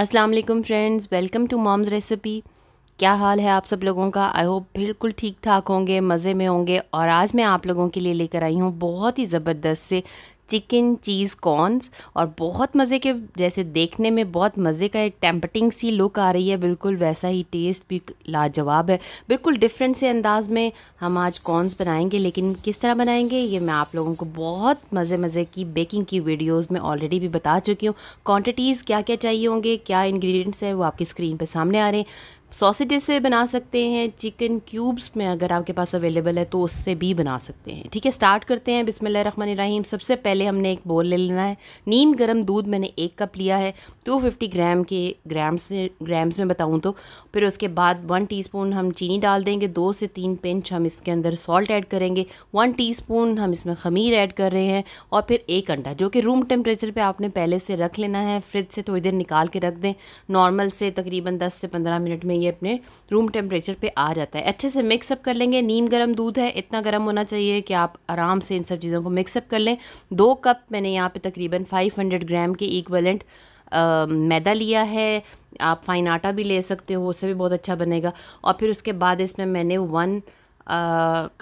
अस्सलाम वालेकुम friends welcome to mom's recipe क्या हाल है आप सब लोगों का आई होप बिल्कुल ठीक ठाक होंगे मज़े में होंगे और आज मैं आप लोगों के लिए लेकर आई हूँ बहुत ही ज़बरदस्त से चिकन चीज़ कॉर्नस और बहुत मज़े के जैसे देखने में बहुत मज़े का एक टेम्पटिंग सी लुक आ रही है बिल्कुल वैसा ही टेस्ट भी लाजवाब है बिल्कुल डिफरेंट से अंदाज में हम आज कॉर्नस बनाएंगे लेकिन किस तरह बनाएंगे ये मैं आप लोगों को बहुत मज़े मज़े की बेकिंग की वीडियोज़ में ऑलरेडी भी बता चुकी हूँ क्वान्टिटीज़ क्या क्या चाहिए होंगे क्या इन्ग्रीडियंट्स हैं वो आपकी स्क्रीन पर सामने आ रहे हैं सॉसेजेस से बना सकते हैं चिकन क्यूब्स में अगर आपके पास अवेलेबल है तो उससे भी बना सकते हैं ठीक है स्टार्ट करते हैं बिसमिल्ल रन रहीम सबसे पहले हमने एक बोल ले लेना है नीम गर्म दूध मैंने एक कप लिया है 250 ग्राम के ग्राम्स ग्राम्स में बताऊँ तो फिर उसके बाद वन टी हम चीनी डाल देंगे दो से तीन पिंच हम इसके अंदर सॉल्ट ऐड करेंगे वन टी हम इसमें खमीर ऐड कर रहे हैं और फिर एक अंडा जो कि रूम टेम्परेचर पर आपने पहले से रख लेना है फ्रिज से थोड़ी देर निकाल के रख दें नॉर्मल से तकरीबन दस से पंद्रह मिनट में ये अपने रूम टेम्परेचर पे आ जाता है अच्छे से मिक्सअप कर लेंगे नीम गर्म दूध है इतना गर्म होना चाहिए कि आप आराम से इन सब चीज़ों को मिक्सअप कर लें दो कप मैंने यहाँ पे तकरीबन 500 ग्राम के इक्वलेंट मैदा लिया है आप फाइन आटा भी ले सकते हो उससे भी बहुत अच्छा बनेगा और फिर उसके बाद इसमें मैंने वन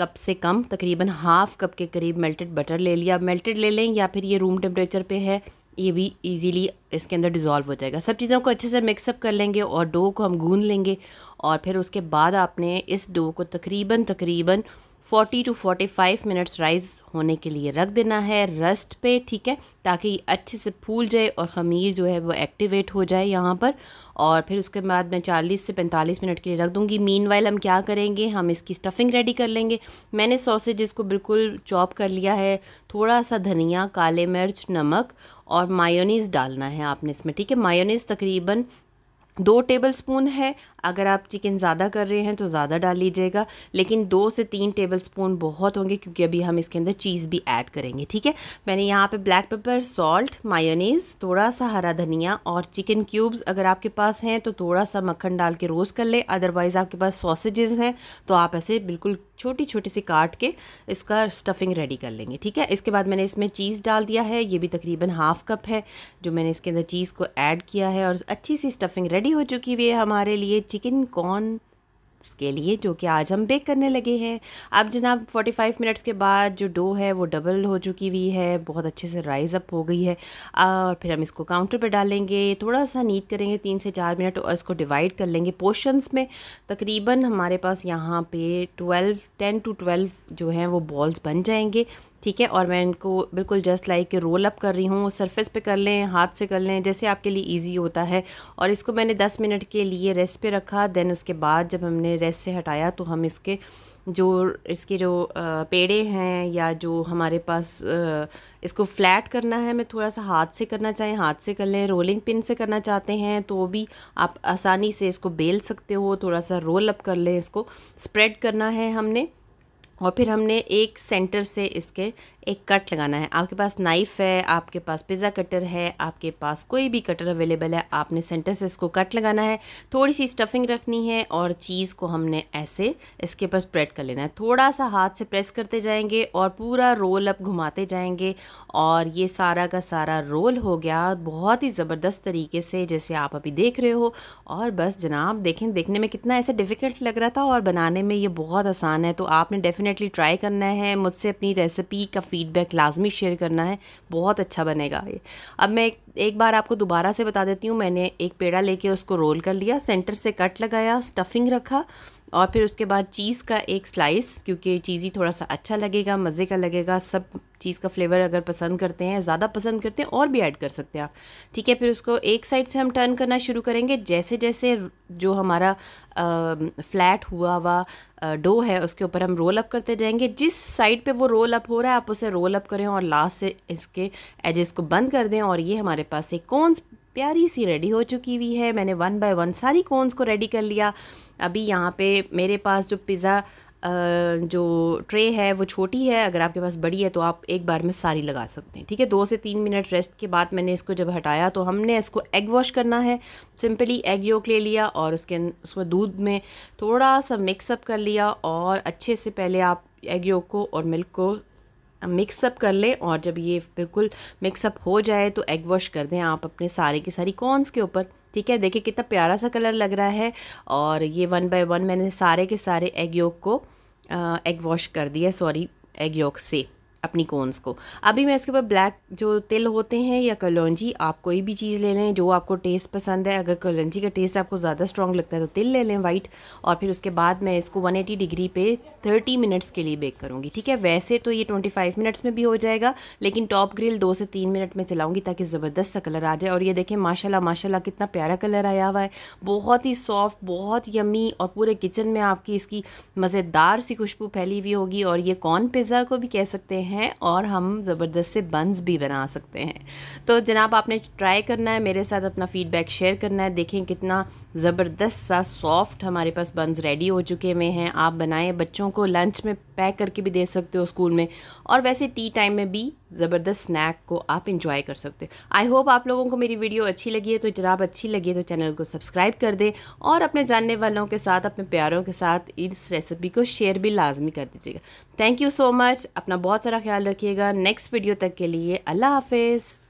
कप से कम तकरीबन हाफ़ कप के करीब मेल्टेड बटर ले लिया मेल्टेड ले लें या फिर ये रूम टेम्परेचर पे है ये भी इजीली इसके अंदर डिज़ोल्व हो जाएगा सब चीज़ों को अच्छे से मिक्सअप कर लेंगे और डो को हम गूंद लेंगे और फिर उसके बाद आपने इस डो को तकरीबन तकरीबन 40 टू 45 मिनट्स राइस होने के लिए रख देना है रस्ट पे ठीक है ताकि अच्छे से फूल जाए और खमीर जो है वो एक्टिवेट हो जाए यहाँ पर और फिर उसके बाद मैं 40 से 45 मिनट के लिए रख दूँगी मीन वाइल हम क्या करेंगे हम इसकी स्टफिंग रेडी कर लेंगे मैंने सॉसेज को बिल्कुल चॉप कर लिया है थोड़ा सा धनिया काले मिर्च नमक और मायोनीज़ डालना है आपने इसमें ठीक है मायोनीज़ तकरीबन दो टेबल स्पून है अगर आप चिकन ज़्यादा कर रहे हैं तो ज़्यादा डाल लीजिएगा लेकिन दो से तीन टेबल स्पून बहुत होंगे क्योंकि अभी हम इसके अंदर चीज़ भी ऐड करेंगे ठीक है मैंने यहाँ पे ब्लैक पेपर सॉल्ट मायोनीज़ थोड़ा सा हरा धनिया और चिकन क्यूब्स अगर आपके पास हैं तो थोड़ा सा मक्खन डाल के रोस्ट कर ले अदरवाइज़ आपके पास सॉसेजेस हैं तो आप ऐसे बिल्कुल छोटी छोटी सी काट के इसका स्टफिंग रेडी कर लेंगे ठीक है इसके बाद मैंने इसमें चीज़ डाल दिया है ये भी तकरीबन हाफ़ कप है जो मैंने इसके अंदर चीज़ को ऐड किया है और अच्छी सी स्टफिंग रेडी रेडी हो चुकी हुई है हमारे लिए चिकन कॉर्न मिनट्स के लिए जो कि आज हम बेक करने लगे हैं अब जनाब 45 मिनट्स के बाद जो डो है वो डबल हो चुकी हुई है बहुत अच्छे से राइज़ अप हो गई है और फिर हम इसको काउंटर पर डालेंगे थोड़ा सा नीट करेंगे तीन से चार मिनट और इसको डिवाइड कर लेंगे पोर्शंस में तकरीबन हमारे पास यहाँ पे ट्वेल्व टेन टू ट्वेल्व जो हैं वो बॉल्स बन जाएंगे ठीक है और मैं इनको बिल्कुल just like like roll up कर रही हूँ सरफेस पे कर लें हाथ से कर लें जैसे आपके लिए इजी होता है और इसको मैंने 10 मिनट के लिए रेस्ट पे रखा देन उसके बाद जब हमने हमने रेस से हटाया तो हम इसके जो इसके जो पेड़े हैं या जो हमारे पास इसको फ्लैट करना है हमें थोड़ा सा हाथ से करना चाहें हाथ से कर लें रोलिंग पिन से करना चाहते हैं तो भी आप आसानी से इसको बेल सकते हो थोड़ा सा रोल अप कर लें इसको स्प्रेड करना है हमने और फिर हमने एक सेंटर से इसके एक कट लगाना है आपके पास नाइफ़ है आपके पास पिज़्ज़ा कटर है आपके पास कोई भी कटर अवेलेबल है आपने सेंटर से इसको कट लगाना है थोड़ी सी स्टफिंग रखनी है और चीज़ को हमने ऐसे इसके ऊपर स्प्रेड कर लेना है थोड़ा सा हाथ से प्रेस करते जाएंगे और पूरा रोल अप घुमाते जाएंगे और ये सारा का सारा रोल हो गया बहुत ही ज़बरदस्त तरीके से जैसे आप अभी देख रहे हो और बस जनाब देखें देखने में कितना ऐसा डिफ़िकल्ट लग रहा था और बनाने में ये बहुत आसान है तो आपने डेफ़िनेटली ट्राई करना है मुझसे अपनी रेसिपी का फ़ीडबैक लाजमी शेयर करना है बहुत अच्छा बनेगा ये अब मैं एक, एक बार आपको दोबारा से बता देती हूँ मैंने एक पेड़ा लेके उसको रोल कर लिया सेंटर से कट लगाया स्टफिंग रखा और फिर उसके बाद चीज़ का एक स्लाइस क्योंकि चीज़ ही थोड़ा सा अच्छा लगेगा मज़े का लगेगा सब चीज़ का फ्लेवर अगर पसंद करते हैं ज़्यादा पसंद करते हैं और भी ऐड कर सकते हैं आप ठीक है फिर उसको एक साइड से हम टर्न करना शुरू करेंगे जैसे जैसे जो हमारा आ, फ्लैट हुआ हुआ डो है उसके ऊपर हम रोल अप करते जाएंगे जिस साइड पे वो रोल अप हो रहा है आप उसे रोल अप करें और लास्ट से इसके एजेस को बंद कर दें और ये हमारे पास एक कौन प्यारी सी रेडी हो चुकी हुई है मैंने वन बाय वन सारी कॉन्स को रेडी कर लिया अभी यहाँ पे मेरे पास जो पिज़्ज़ा जो ट्रे है वो छोटी है अगर आपके पास बड़ी है तो आप एक बार में सारी लगा सकते हैं ठीक है दो से तीन मिनट रेस्ट के बाद मैंने इसको जब हटाया तो हमने इसको एग वॉश करना है सिंपली एग योक ले लिया और उसके उसमें दूध में थोड़ा सा मिक्सअप कर लिया और अच्छे से पहले आप एग योक को और मिल्क को मिक्सअप कर लें और जब ये बिल्कुल मिक्सअप हो जाए तो एग वॉश कर दें आप अपने सारे की सारी कॉर्नस के ऊपर ठीक है देखिए कितना प्यारा सा कलर लग रहा है और ये वन बाय वन मैंने सारे के सारे एग योग को एग वॉश कर दिया सॉरी एग योग से अपनी कोन्स को अभी मैं इसके ऊपर ब्लैक जो तिल होते हैं या कलौजी आप कोई भी चीज़ ले लें जो आपको टेस्ट पसंद है अगर कलौजी का टेस्ट आपको ज़्यादा स्ट्रॉन्ग लगता है तो तिल ले लें वाइट और फिर उसके बाद मैं इसको 180 डिग्री पे 30 मिनट्स के लिए बेक करूँगी ठीक है वैसे तो ये 25 मिनट्स में भी हो जाएगा लेकिन टॉप ग्रिल दो से तीन मिनट में चलाऊँगी ताकि ज़बरदस्त सा कलर आ जाए और ये देखें माशाला माशाला कितना प्यारा कलर आया हुआ है बहुत ही सॉफ्ट बहुत यमी और पूरे किचन में आपकी इसकी मज़ेदार सी खुशबू फैली हुई होगी और ये कॉर्न पिज़्ज़ा को भी कह सकते हैं हैं और हम ज़बरदस्त से बंस भी बना सकते हैं तो जनाब आपने ट्राई करना है मेरे साथ अपना फ़ीडबैक शेयर करना है देखें कितना ज़बरदस्त सा सॉफ्ट हमारे पास बंस रेडी हो चुके हुए हैं आप बनाएं बच्चों को लंच में पैक करके भी दे सकते हो स्कूल में और वैसे टी टाइम में भी ज़बरदस्त स्नैक को आप इंजॉय कर सकते हो आई होप आप लोगों को मेरी वीडियो अच्छी लगी है तो जनाब अच्छी लगी है तो चैनल को सब्सक्राइब कर दें और अपने जानने वालों के साथ अपने प्यारों के साथ इस रेसिपी को शेयर भी लाजमी कर दीजिएगा थैंक यू सो मच अपना बहुत सारा ख्याल रखिएगा नेक्स्ट वीडियो तक के लिए अल्लाह हाफिज़